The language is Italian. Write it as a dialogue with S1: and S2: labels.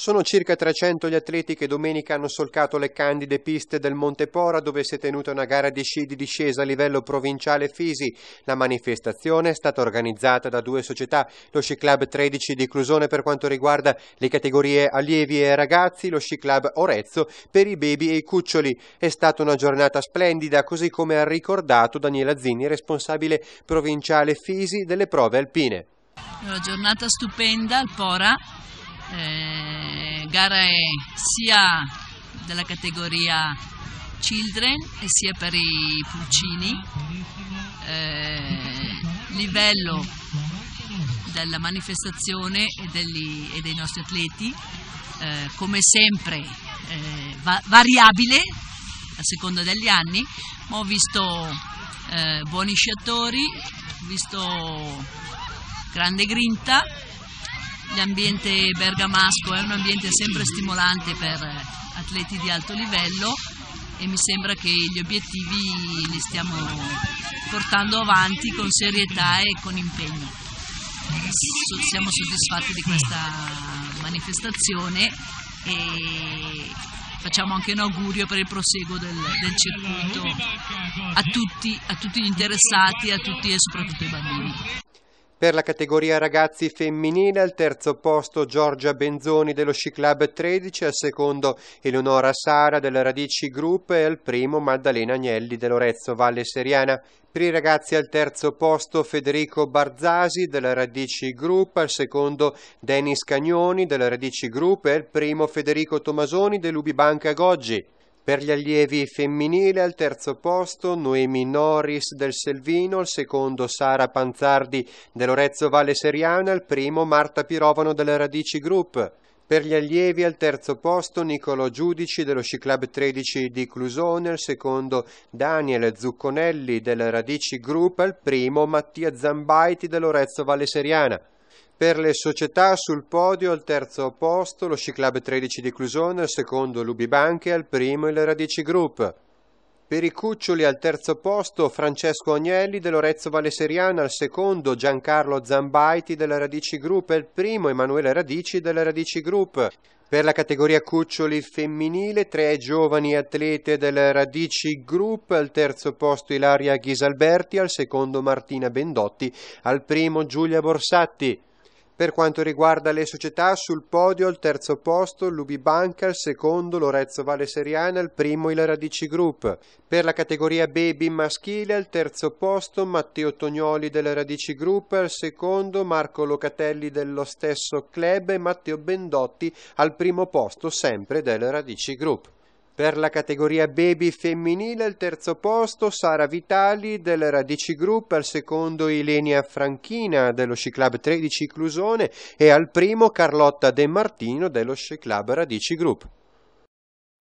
S1: Sono circa 300 gli atleti che domenica hanno solcato le candide piste del Monte Pora dove si è tenuta una gara di sci di discesa a livello provinciale Fisi. La manifestazione è stata organizzata da due società, lo Sci Club 13 di Clusone per quanto riguarda le categorie allievi e ragazzi, lo Sci Club Orezzo per i baby e i cuccioli. È stata una giornata splendida, così come ha ricordato Daniela Zini, responsabile provinciale Fisi delle prove alpine.
S2: Una giornata stupenda al Pora eh, gare sia della categoria children e sia per i pulcini, eh, livello della manifestazione e, degli, e dei nostri atleti, eh, come sempre eh, va variabile a seconda degli anni, ma ho visto eh, buoni sciatori, ho visto grande grinta, l'ambiente bergamasco è un ambiente sempre stimolante per atleti di alto livello e mi sembra che gli obiettivi li stiamo portando avanti con serietà e con impegno. Siamo soddisfatti di questa manifestazione e facciamo anche un augurio per il proseguo del, del circuito a tutti, a tutti gli interessati a tutti e soprattutto ai bambini.
S1: Per la categoria ragazzi femminile al terzo posto Giorgia Benzoni dello Sci Club 13, al secondo Eleonora Sara della Radici Group e al primo Maddalena Agnelli dell'Orezzo Valle Seriana. Per i ragazzi al terzo posto Federico Barzasi della Radici Group, al secondo Denis Cagnoni della Radici Group e al primo Federico Tomasoni dell'Ubibanca Goggi. Per gli allievi femminile al terzo posto Noemi Norris del Selvino, al secondo Sara Panzardi dell'Orezzo Valle Seriana, al primo Marta Pirovano della Radici Group. Per gli allievi al terzo posto Nicolo Giudici dello Sci 13 di Clusone, al secondo Daniel Zucconelli della Radici Group, al primo Mattia Zambaiti dell'Orezzo Valle Seriana. Per le società sul podio al terzo posto lo Sci Club 13 di Clusone, al secondo Lubibanche, al primo il Radici Group. Per i cuccioli al terzo posto Francesco Agnelli dell'Orezzo Valle Seriana, al secondo Giancarlo Zambaiti della Radici Group e al primo Emanuele Radici della Radici Group. Per la categoria cuccioli femminile, tre giovani atlete della Radici Group, al terzo posto Ilaria Ghisalberti, al secondo Martina Bendotti, al primo Giulia Borsatti. Per quanto riguarda le società, sul podio al terzo posto l'Ubibanca, al secondo Lorenzo Valle Seriana, al primo il Radici Group. Per la categoria baby maschile al terzo posto Matteo Tognoli del Radici Group, al secondo Marco Locatelli dello stesso club e Matteo Bendotti al primo posto sempre del Radici Group. Per la categoria baby femminile al terzo posto Sara Vitali del Radici Group, al secondo Ilenia Franchina dello Sci Club 13 Clusone e al primo Carlotta De Martino dello Sci Club Radici Group.